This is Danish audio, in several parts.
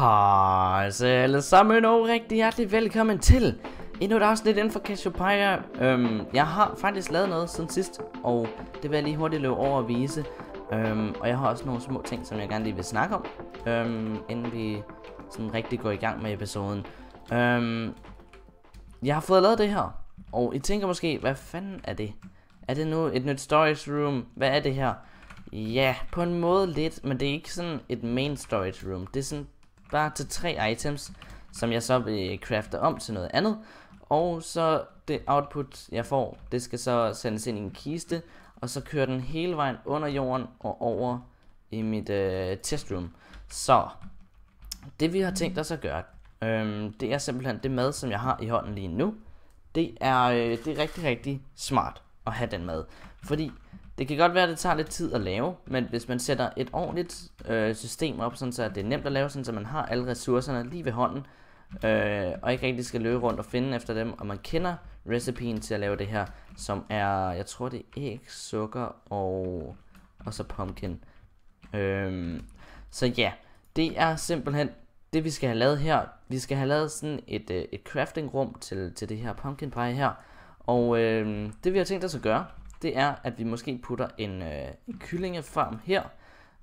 Hej så alle sammen og rigtig hjertelig velkommen til endnu et afsnit inden for Cassiopeia. Øhm, jeg har faktisk lavet noget siden sidst, og det vil jeg lige hurtigt løbe over og vise. Øhm, og jeg har også nogle små ting, som jeg gerne lige vil snakke om, øhm, inden vi sådan rigtig går i gang med episoden. Øhm, jeg har fået lavet det her, og I tænker måske, hvad fanden er det? Er det nu et nyt storage room? Hvad er det her? Ja, på en måde lidt, men det er ikke sådan et main storage room. Det er sådan bare til tre items, som jeg så vil crafte om til noget andet. Og så det output, jeg får, det skal så sendes ind i en kiste, og så kører den hele vejen under jorden og over i mit øh, testroom. Så det vi har tænkt os at gøre, øh, det er simpelthen det mad, som jeg har i hånden lige nu. Det er, øh, det er rigtig, rigtig smart at have den mad. Fordi det kan godt være, at det tager lidt tid at lave, men hvis man sætter et ordentligt øh, system op, sådan så det er nemt at lave, sådan så man har alle ressourcerne lige ved hånden, øh, og ikke rigtig skal løbe rundt og finde efter dem, og man kender recipen til at lave det her, som er, jeg tror det er æg, sukker og, og så pumpkin. Øh, så ja, det er simpelthen det vi skal have lavet her. Vi skal have lavet sådan et, øh, et crafting rum til, til det her pumpkin pie her, og øh, det vi har tænkt os at gøre, det er, at vi måske putter en, øh, en kyllingefarm her,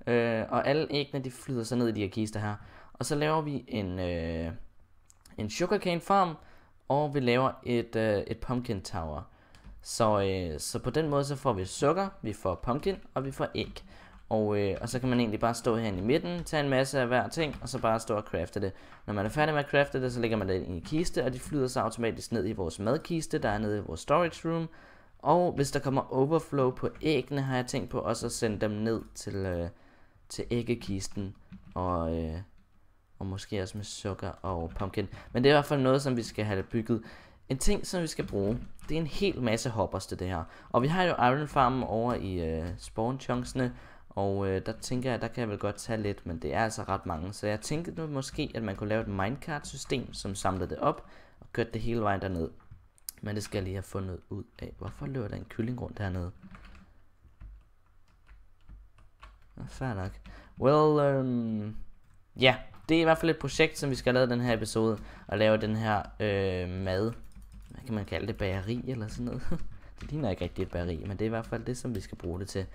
øh, og alle æggene de flyder så ned i de her kister her. Og så laver vi en, øh, en sugarcane farm, og vi laver et, øh, et pumpkin tower. Så, øh, så på den måde så får vi sukker, vi får pumpkin og vi får æg. Og, øh, og så kan man egentlig bare stå her i midten, tage en masse af hver ting, og så bare stå og crafte det. Når man er færdig med at crafte det, så lægger man det ind i en kiste, og de flyder så automatisk ned i vores madkiste, der er nede i vores storage room. Og hvis der kommer overflow på æggene, har jeg tænkt på også at sende dem ned til, øh, til æggekisten. Og, øh, og måske også med sukker og pumpkin. Men det er i hvert fald noget, som vi skal have bygget. En ting, som vi skal bruge, det er en hel masse hoppers til det her. Og vi har jo Iron Farmen over i øh, spawn chunksene, og øh, der tænker jeg, der kan jeg vel godt tage lidt, men det er altså ret mange. Så jeg tænkte nu måske, at man kunne lave et minecart-system, som samlede det op og kørte det hele vejen derned. Men det skal jeg lige have fundet ud af. Hvorfor løber der en kylling rundt hernede? Fair nok. Well, um, øhm, yeah. det er i hvert fald et projekt, som vi skal lave den her episode. Og lave den her øh, mad. Hvad kan man kalde det? Bageri eller sådan noget? det ligner ikke rigtig et bageri, men det er i hvert fald det, som vi skal bruge det til.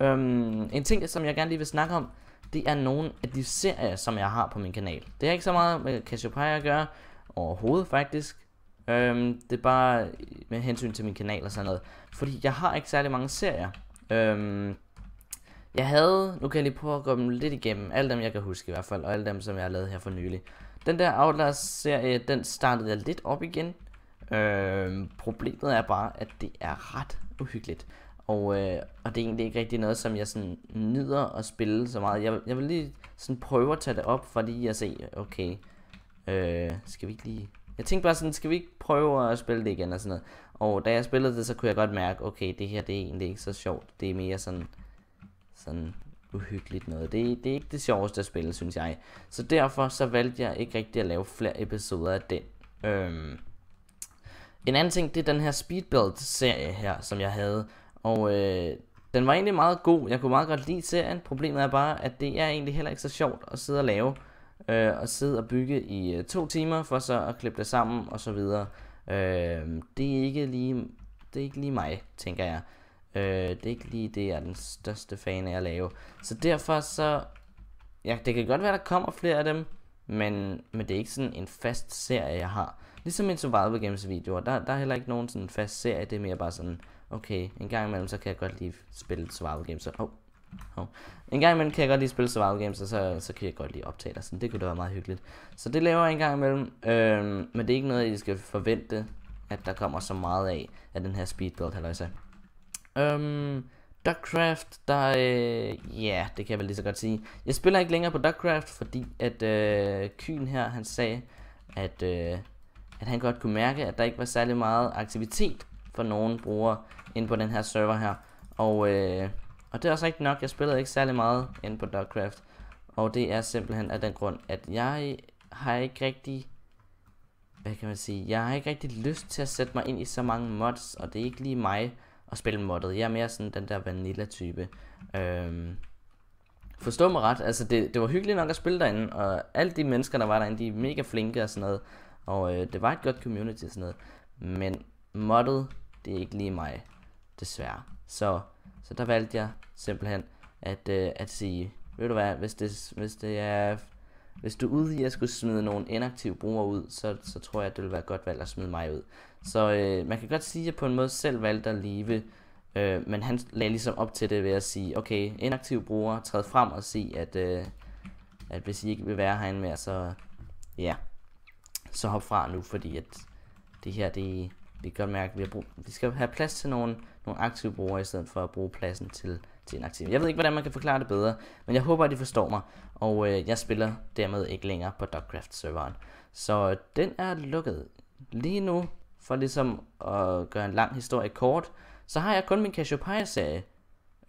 Um, en ting, som jeg gerne lige vil snakke om, det er nogle af de serier, som jeg har på min kanal. Det har ikke så meget med Cassiopeia at gøre overhovedet faktisk. Øhm, det er bare med hensyn til min kanal og sådan noget. Fordi jeg har ikke særlig mange serier. Øhm, jeg havde, nu kan jeg lige prøve at gå dem lidt igennem, alle dem jeg kan huske i hvert fald, og alle dem som jeg har lavet her for nylig. Den der Outlast-serie, den startede jeg lidt op igen. Øhm, problemet er bare, at det er ret uhyggeligt. Og, øh, og det er egentlig ikke rigtig noget, som jeg sådan nyder at spille så meget. Jeg, jeg vil lige sådan prøve at tage det op, fordi jeg se, okay, øh, skal vi ikke lige jeg tænkte bare sådan, skal vi ikke prøve at spille det igen og sådan noget. Og da jeg spillede det, så kunne jeg godt mærke, okay, det her det er egentlig ikke så sjovt. Det er mere sådan, sådan uhyggeligt noget. Det, det er ikke det sjoveste at spille, synes jeg. Så derfor så valgte jeg ikke rigtig at lave flere episoder af den. Øhm. En anden ting, det er den her Speedbelt-serie her, som jeg havde. Og øh, den var egentlig meget god. Jeg kunne meget godt lide serien. Problemet er bare, at det er egentlig heller ikke så sjovt at sidde og lave øh, og sidde og bygge i øh, to timer for så at klippe det sammen og så videre. Øh, det er ikke lige det er ikke lige mig, tænker jeg. Øh, det er ikke lige det, jeg er den største fan af at lave. Så derfor så, ja, det kan godt være, der kommer flere af dem, men, men det er ikke sådan en fast serie, jeg har. Ligesom min survival games videoer, der, der er heller ikke nogen sådan fast serie, det er mere bare sådan, okay, en gang imellem, så kan jeg godt lige spille survival games, så, oh, Oh. En gang imellem kan jeg godt lige spille survival games, og så, så kan jeg godt lige optage dig. Så det kunne da være meget hyggeligt. Så det laver jeg en gang imellem. Øhm, men det er ikke noget, I skal forvente, at der kommer så meget af, af den her speedbuild, sagt. Øhm, Duckcraft, der øh, ja, det kan jeg vel lige så godt sige. Jeg spiller ikke længere på Duckcraft, fordi at øh, Kyn her, han sagde, at, øh, at han godt kunne mærke, at der ikke var særlig meget aktivitet for nogen brugere inde på den her server her. Og øh, og det er også rigtigt nok, jeg spillede ikke særlig meget inde på Dogcraft. Og det er simpelthen af den grund, at jeg har ikke rigtig... Hvad kan man sige? Jeg har ikke rigtig lyst til at sætte mig ind i så mange mods, og det er ikke lige mig at spille moddet. Jeg er mere sådan den der vanilla-type. Øhm, forstå mig ret, altså det, det var hyggeligt nok at spille derinde, og alle de mennesker, der var derinde, de er mega flinke og sådan noget. Og øh, det var et godt community og sådan noget. Men moddet, det er ikke lige mig, desværre. Så så der valgte jeg simpelthen at, øh, at sige, ved du hvad, hvis, det, hvis, det er, hvis du er ude i at skulle smide nogle inaktive brugere ud, så, så tror jeg, at det ville være et godt valg at smide mig ud. Så øh, man kan godt sige, at jeg på en måde selv valgte at leve, øh, men han lagde ligesom op til det ved at sige, okay, inaktive brugere, træd frem og se, at, øh, at hvis I ikke vil være herinde mere, så ja, så hop fra nu, fordi at det her, det, vi kan godt mærke, at vi, har brug, vi skal have plads til nogle nogle aktive brugere, i stedet for at bruge pladsen til, til en aktiv. Jeg ved ikke, hvordan man kan forklare det bedre, men jeg håber, at I forstår mig, og øh, jeg spiller dermed ikke længere på Dogcraft-serveren. Så øh, den er lukket. Lige nu, for ligesom at gøre en lang historie kort, så har jeg kun min Cassiopeia-serie.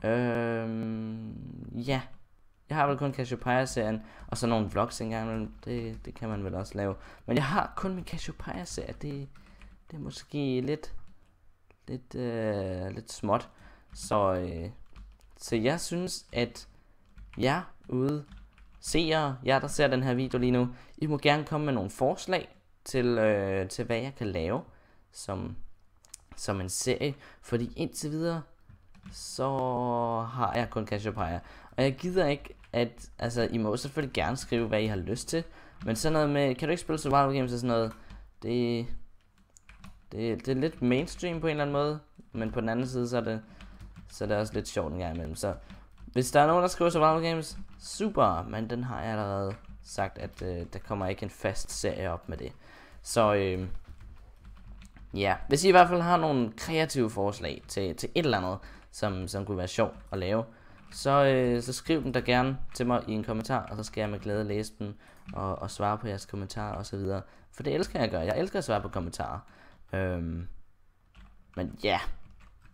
Øhm, ja, jeg har vel kun Cassiopeia-serien, og så nogle vlogs engang men Det, det kan man vel også lave. Men jeg har kun min Cassiopeia-serie. Det, det er måske lidt lidt, øh, lidt småt. Så, øh, så jeg synes, at jeg ude seere, jer der ser den her video lige nu, I må gerne komme med nogle forslag til, øh, til hvad jeg kan lave som, som en serie. Fordi indtil videre, så har jeg kun Cassiopeia. Og jeg gider ikke, at, altså I må selvfølgelig gerne skrive, hvad I har lyst til. Men sådan noget med, kan du ikke spille survival games og sådan noget, det, det, det er lidt mainstream på en eller anden måde, men på den anden side, så er det, så er det også lidt sjovt en gang imellem. Så hvis der er nogen, der skriver survival games, super, men den har jeg allerede sagt, at øh, der kommer ikke en fast serie op med det. Så øh, ja, hvis I i hvert fald har nogle kreative forslag til, til et eller andet, som, som kunne være sjovt at lave, så, øh, så skriv dem der gerne til mig i en kommentar, og så skal jeg med glæde læse dem og, og svare på jeres kommentarer osv. For det elsker jeg at gøre. Jeg elsker at svare på kommentarer. Øhm, men ja,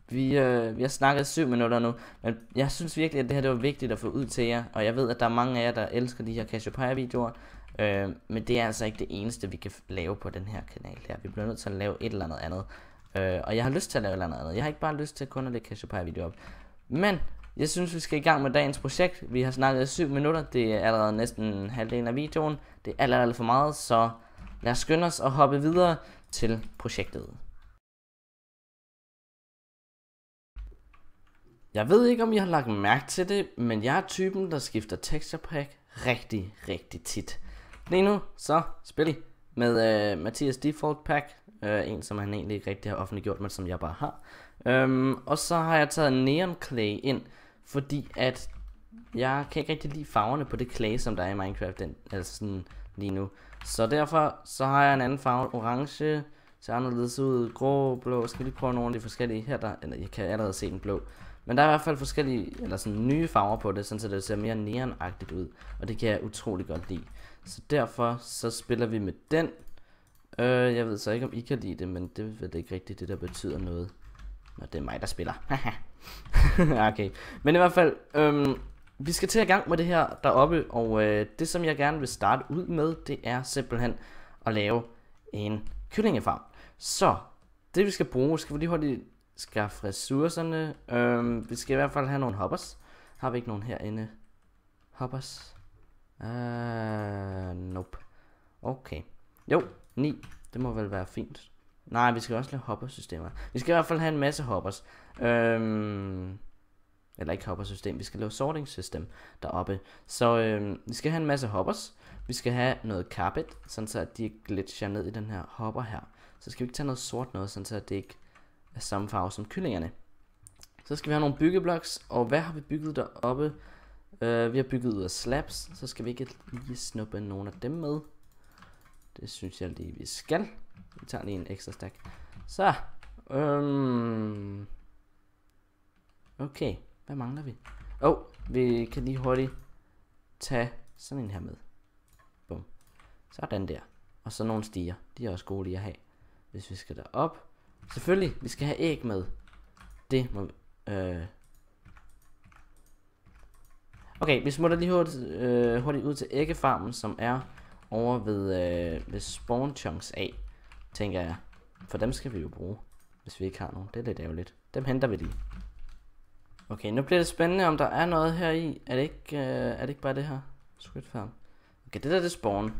vi, øh, vi har snakket 7 minutter nu, men jeg synes virkelig, at det her det var vigtigt at få ud til jer, og jeg ved, at der er mange af jer, der elsker de her Cassiopeia-videoer, øh, men det er altså ikke det eneste, vi kan lave på den her kanal her. Vi bliver nødt til at lave et eller andet andet, øh, og jeg har lyst til at lave et eller andet. Jeg har ikke bare lyst til kun at lægge Cassiopeia-videoer op, men jeg synes, vi skal i gang med dagens projekt. Vi har snakket i 7 minutter. Det er allerede næsten halvdelen af videoen. Det er allerede for meget, så lad os skynde os og hoppe videre til projektet. Jeg ved ikke, om I har lagt mærke til det, men jeg er typen, der skifter texture pack rigtig, rigtig tit. Lige nu, så spil med uh, Mathias Default Pack, uh, en som han egentlig ikke rigtig har offentliggjort, men som jeg bare har. Um, og så har jeg taget Neon Clay ind, fordi at jeg kan ikke rigtig lide farverne på det clay, som der er i Minecraft. Den, altså sådan, lige nu. Så derfor, så har jeg en anden farve, orange, ser anderledes ud, grå, blå, skal lige prøve nogle af de forskellige her, der, eller jeg kan allerede se den blå. Men der er i hvert fald forskellige, eller sådan nye farver på det, sådan så det ser mere neonagtigt ud, og det kan jeg utrolig godt lide. Så derfor, så spiller vi med den. Øh, jeg ved så ikke, om I kan lide det, men det ved det ikke rigtigt, det der betyder noget. Nå, det er mig, der spiller. okay, men i hvert fald, øhm, vi skal til at gang med det her deroppe, og øh, det som jeg gerne vil starte ud med, det er simpelthen at lave en kyllingefarm. Så, det vi skal bruge, skal vi lige hurtigt skaffe ressourcerne. Øh, vi skal i hvert fald have nogle hoppers. Har vi ikke nogen herinde? Hoppers? Uh, nope. Okay. Jo, 9. Det må vel være fint. Nej, vi skal også lave hoppersystemer. Vi skal i hvert fald have en masse hoppers. Øh, eller ikke hopper system, vi skal lave sorting system deroppe. Så øh, vi skal have en masse hoppers, vi skal have noget carpet, sådan så at de ikke glitcher ned i den her hopper her. Så skal vi ikke tage noget sort noget, sådan så at det ikke er samme farve som kyllingerne. Så skal vi have nogle byggebloks, og hvad har vi bygget deroppe? Øh, vi har bygget ud af slabs, så skal vi ikke lige snuppe nogen af dem med. Det synes jeg lige, vi skal. Vi tager lige en ekstra stack. Så, øhm... Okay. Hvad mangler vi? Åh, oh, vi kan lige hurtigt tage sådan en her med. Bum. Sådan der. Og så nogle stiger. De er også gode lige at have. Hvis vi skal derop. Selvfølgelig, vi skal have æg med. Det må vi... Øh. Okay, vi smutter lige hurtigt, øh, hurtigt ud til æggefarmen, som er over ved, øh, ved spawn chunks A, tænker jeg. For dem skal vi jo bruge, hvis vi ikke har nogen. Det er lidt ærgerligt. Dem henter vi lige. Okay, nu bliver det spændende, om der er noget her i. Er det ikke, øh, er det ikke bare det her? Squid Farm. Okay, det der det spawn.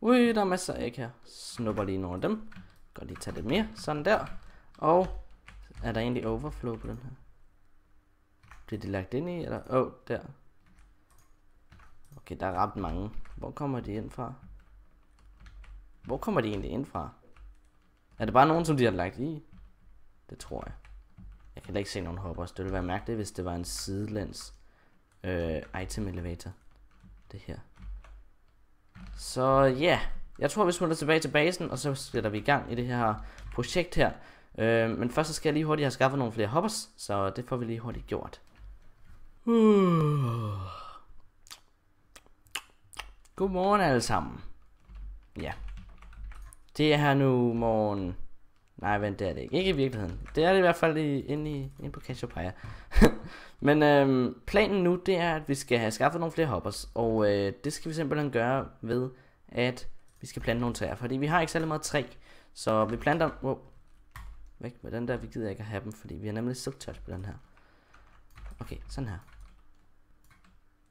Ui, der er masser af æg her. Snupper lige nogle af dem. Godt lige tage lidt mere. Sådan der. Og er der egentlig overflow på den her? Bliver det lagt ind i, eller? Åh, oh, der. Okay, der er ret mange. Hvor kommer de ind fra? Hvor kommer de egentlig ind fra? Er det bare nogen, som de har lagt i? Det tror jeg. Jeg kan da ikke se nogen hoppers. Det ville være mærkeligt, hvis det var en sidelæns øh, item elevator. Det her. Så ja. Yeah. Jeg tror, vi smutter tilbage til basen, og så sætter vi i gang i det her projekt her. Øh, men først så skal jeg lige hurtigt have skaffet nogle flere hoppers, så det får vi lige hurtigt gjort. Godmorgen alle sammen. Ja. Det er her nu morgen Nej, vent, det er det ikke. Ikke i virkeligheden. Det er det i hvert fald inde, i, inde på Casio Men øhm, planen nu, det er, at vi skal have skaffet nogle flere hoppers. Og øh, det skal vi simpelthen gøre ved, at vi skal plante nogle træer. Fordi vi har ikke særlig meget træ. Så vi planter... Wow. Væk med den der, vi gider ikke at have dem, fordi vi har nemlig silk touch på den her. Okay, sådan her.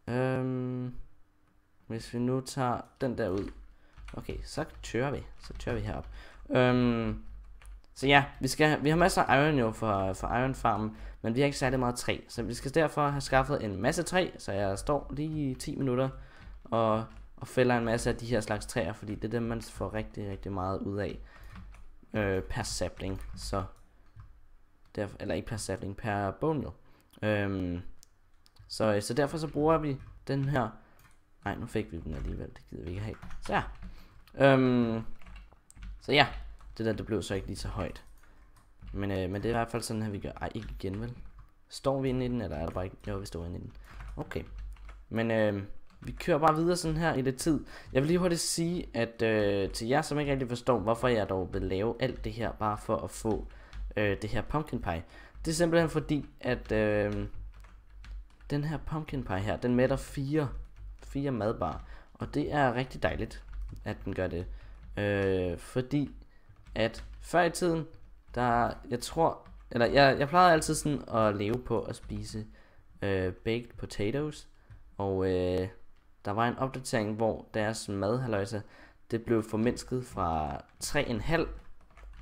Øhm, hvis vi nu tager den der ud. Okay, så tør vi. Så tør vi herop. Øhm, så ja, vi, skal, vi har masser af iron jo for, for iron farmen, men vi har ikke særlig meget træ. Så vi skal derfor have skaffet en masse træ, så jeg står lige 10 minutter og, og fælder en masse af de her slags træer, fordi det er dem, man får rigtig, rigtig meget ud af øh, per sapling. Så derfor, eller ikke per sapling, per bone jo. Øhm, så, så derfor så bruger vi den her... Nej, nu fik vi den alligevel, det gider vi ikke have. Så ja. Øhm, så ja, det der, det blev så ikke lige så højt. Men, øh, men det er i hvert fald sådan her, vi gør. Ej, ikke igen, vel? Står vi inde i den, eller er der bare ikke? Jo, vi står inde i den. Okay. Men øh, vi kører bare videre sådan her i det tid. Jeg vil lige hurtigt sige, at øh, til jer, som ikke rigtig forstår, hvorfor jeg dog vil lave alt det her, bare for at få øh, det her pumpkin pie. Det er simpelthen fordi, at øh, den her pumpkin pie her, den mætter fire, fire madbar. Og det er rigtig dejligt, at den gør det. Øh, fordi at før i tiden, der, jeg tror, eller jeg, jeg plejede altid sådan at leve på at spise øh, baked potatoes, og øh, der var en opdatering, hvor deres madhaløjse, det blev formindsket fra 3,5,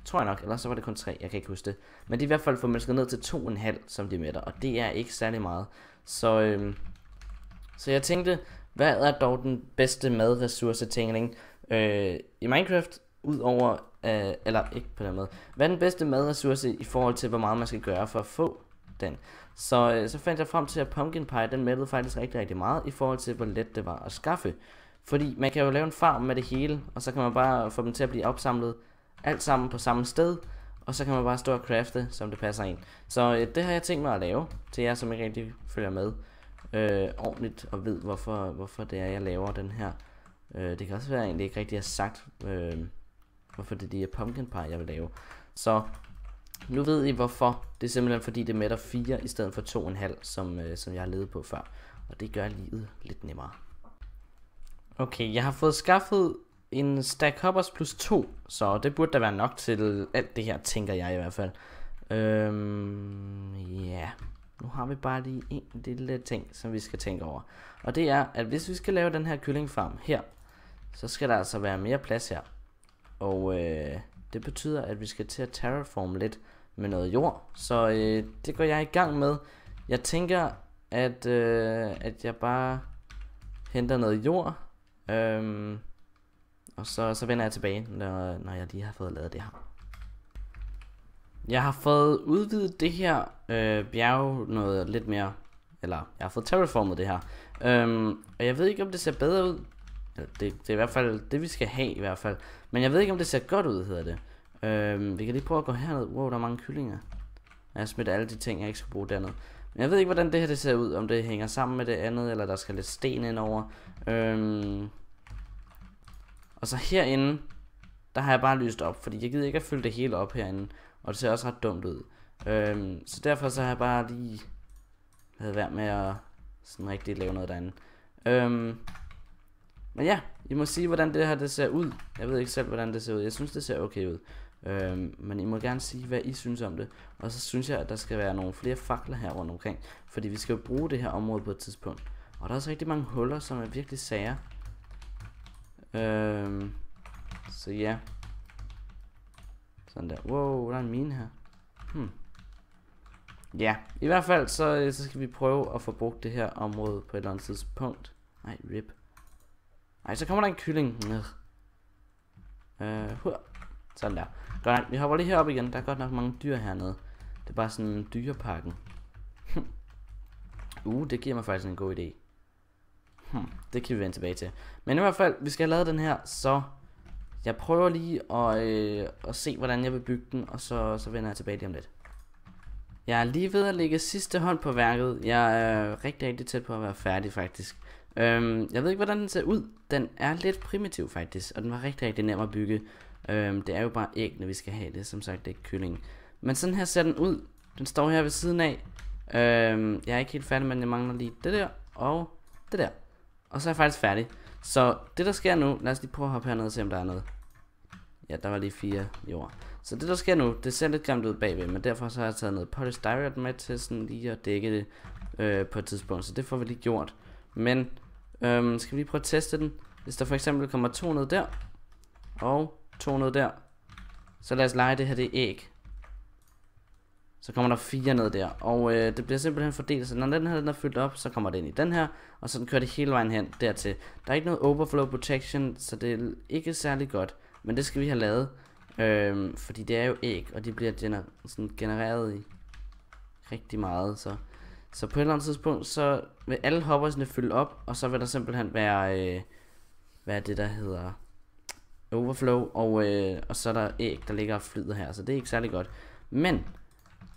tror jeg nok, eller så var det kun 3, jeg kan ikke huske det. Men det er i hvert fald formindsket ned til 2,5, som de mætter, og det er ikke særlig meget. Så, øh, så jeg tænkte, hvad er dog den bedste madressourcetænkning øh, i Minecraft, ud over øh, eller ikke på den måde, hvad er den bedste madressource i forhold til, hvor meget man skal gøre for at få den. Så, øh, så fandt jeg frem til, at pumpkin pie, den mættede faktisk rigtig, rigtig meget i forhold til, hvor let det var at skaffe. Fordi man kan jo lave en farm med det hele, og så kan man bare få dem til at blive opsamlet alt sammen på samme sted, og så kan man bare stå og crafte, som det passer ind. Så øh, det har jeg tænkt mig at lave, til jer, som ikke rigtig følger med øh, ordentligt og ved, hvorfor, hvorfor det er, jeg laver den her. Øh, det kan også være, at jeg egentlig ikke rigtig har sagt, øh, Hvorfor det er de her pumpkin pie, jeg vil lave. Så nu ved I hvorfor. Det er simpelthen fordi, det mætter 4 i stedet for 2,5, som, øh, som jeg har levet på før. Og det gør livet lidt nemmere. Okay, jeg har fået skaffet en stack hoppers plus 2, så det burde da være nok til alt det her, tænker jeg i hvert fald. Øhm, ja, yeah. nu har vi bare lige en lille ting, som vi skal tænke over. Og det er, at hvis vi skal lave den her kyllingfarm her, så skal der altså være mere plads her. Og øh, det betyder, at vi skal til at terraform lidt med noget jord. Så øh, det går jeg i gang med. Jeg tænker, at, øh, at jeg bare henter noget jord. Øhm, og så, så vender jeg tilbage, når, når jeg lige har fået lavet det her. Jeg har fået udvidet det her øh, bjerg noget lidt mere. Eller, jeg har fået terraformet det her. Øhm, og jeg ved ikke, om det ser bedre ud det, det er i hvert fald det, vi skal have i hvert fald. Men jeg ved ikke, om det ser godt ud, hedder det. Øhm, vi kan lige prøve at gå herned. Wow, der er mange kyllinger. Jeg har smidt alle de ting, jeg ikke skal bruge dernede. Men jeg ved ikke, hvordan det her det ser ud. Om det hænger sammen med det andet, eller der skal lidt sten ind over. Øhm, og så herinde, der har jeg bare lyst op, fordi jeg gider ikke at fylde det hele op herinde. Og det ser også ret dumt ud. Øhm, så derfor så har jeg bare lige havde været med at sådan rigtig lave noget derinde. Øhm, men ja, I må sige, hvordan det her det ser ud. Jeg ved ikke selv, hvordan det ser ud. Jeg synes, det ser okay ud. Øhm, men I må gerne sige, hvad I synes om det. Og så synes jeg, at der skal være nogle flere fakler her rundt omkring. Fordi vi skal jo bruge det her område på et tidspunkt. Og der er også rigtig mange huller, som er virkelig sager. Øhm, så ja. Sådan der. Wow, der er en mine her. Hmm. Ja, i hvert fald så, øh, så skal vi prøve at få brugt det her område på et eller andet tidspunkt. Nej, rip. Ej, så kommer der en kylling ned. Øh, hur. Sådan der. Godt nok, vi hopper lige herop igen. Der er godt nok mange dyr hernede. Det er bare sådan en dyreparken. uh, det giver mig faktisk en god idé. Hmm, det kan vi vende tilbage til. Men i hvert fald, vi skal have lavet den her, så jeg prøver lige at, øh, at se, hvordan jeg vil bygge den, og så, så vender jeg tilbage lige om lidt. Jeg er lige ved at lægge sidste hånd på værket. Jeg er rigtig, rigtig tæt på at være færdig faktisk. Øhm, jeg ved ikke, hvordan den ser ud. Den er lidt primitiv faktisk, og den var rigtig, rigtig nem at bygge. Øhm, det er jo bare æg, når vi skal have. Det som sagt det ikke kylling. Men sådan her ser den ud. Den står her ved siden af. Øhm, jeg er ikke helt færdig, men jeg mangler lige det der og det der. Og så er jeg faktisk færdig. Så det der sker nu, lad os lige prøve at hoppe hernede og se om der er noget. Ja, der var lige fire jord. Så det der sker nu, det ser lidt grimt ud bagved, men derfor så har jeg taget noget polystyret med til sådan lige at dække det øh, på et tidspunkt. Så det får vi lige gjort. Men Øhm, skal vi lige prøve at teste den? Hvis der for eksempel kommer 200 ned der, og 200 der, så lad os lege det her, det er æg. Så kommer der fire ned der, og øh, det bliver simpelthen fordelt, så når den her den er fyldt op, så kommer det ind i den her, og så den kører det hele vejen hen dertil. Der er ikke noget overflow protection, så det er ikke særlig godt, men det skal vi have lavet, øh, fordi det er jo æg, og de bliver gener sådan genereret i rigtig meget, så så på et eller andet tidspunkt, så vil alle hoppersne fylde op, og så vil der simpelthen være, øh, hvad er det der hedder, overflow, og, øh, og så er der æg, der ligger og flyder her, så det er ikke særlig godt. Men,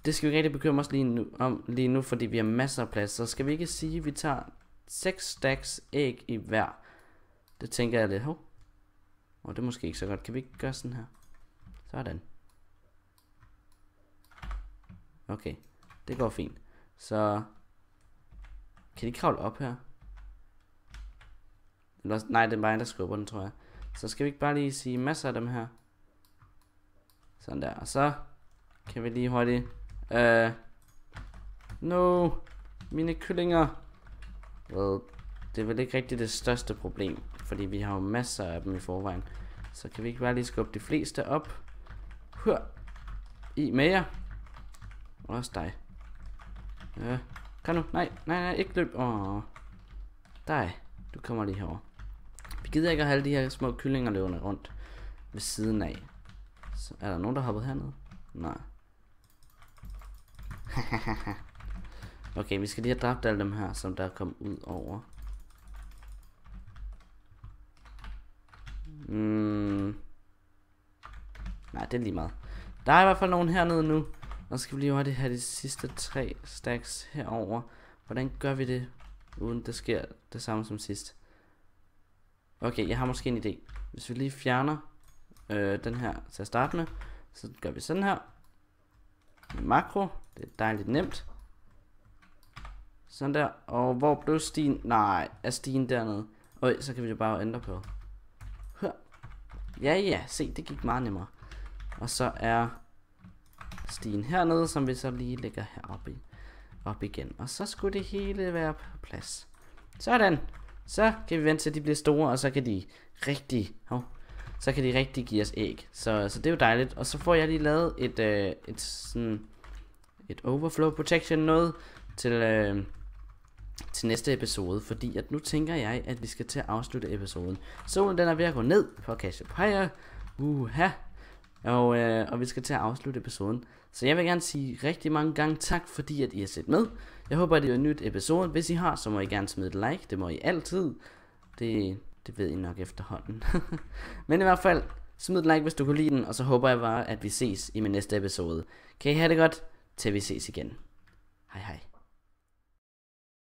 det skal vi rigtig bekymre os lige nu, om lige nu, fordi vi har masser af plads, så skal vi ikke sige, at vi tager 6 stacks æg i hver. Det tænker jeg lidt, hov, og det er måske ikke så godt. Kan vi ikke gøre sådan her? Sådan. Okay, det går fint. Så kan de kravle op her? Eller, nej, det er en, der skubber den, tror jeg. Så skal vi ikke bare lige sige masser af dem her. Sådan der. Og så kan vi lige hurtigt... Øh... No! Mine kyllinger! Well, det er vel ikke rigtig det største problem. Fordi vi har jo masser af dem i forvejen. Så kan vi ikke bare lige skubbe de fleste op. Hør! I med jer. Og også dig. Øh, kom nu. Nej, nej, nej, ikke løb. Åh. Dig, du kommer lige herover. Vi gider ikke at have alle de her små kyllinger løbende rundt ved siden af. Så er der nogen, der har hoppet hernede? Nej. okay, vi skal lige have dræbt alle dem her, som der er kommet ud over. Mm. Nej, det er lige meget. Der er i hvert fald nogen hernede nu. Og så skal vi lige have det her de sidste tre stacks herover. Hvordan gør vi det, uden det sker det samme som sidst? Okay, jeg har måske en idé. Hvis vi lige fjerner øh, den her til at starte med, så gør vi sådan her. Makro, det er dejligt nemt. Sådan der. Og hvor blev stien? Nej, er stien dernede. Og så kan vi jo bare ændre på. Ja, ja, se, det gik meget nemmere. Og så er stigen hernede, som vi så lige lægger heroppe op igen. Og så skulle det hele være på plads. Sådan. Så kan vi vente til, at de bliver store, og så kan de rigtig... Oh, så kan de rigtig give os æg. Så, så det er jo dejligt. Og så får jeg lige lavet et, øh, et sådan... Et overflow protection noget til, øh, til næste episode, fordi at nu tænker jeg, at vi skal til at afslutte episoden. Solen den er ved at gå ned på Cassiopeia. Uha, og, øh, og vi skal til at afslutte episoden. Så jeg vil gerne sige rigtig mange gange tak, fordi at I har set med. Jeg håber, at det har en nyt episode. Hvis I har, så må I gerne smide et like. Det må I altid. Det, det ved I nok efterhånden. Men i hvert fald, smid et like, hvis du kunne lide den. Og så håber jeg bare, at vi ses i min næste episode. Kan I have det godt, til vi ses igen. Hej hej.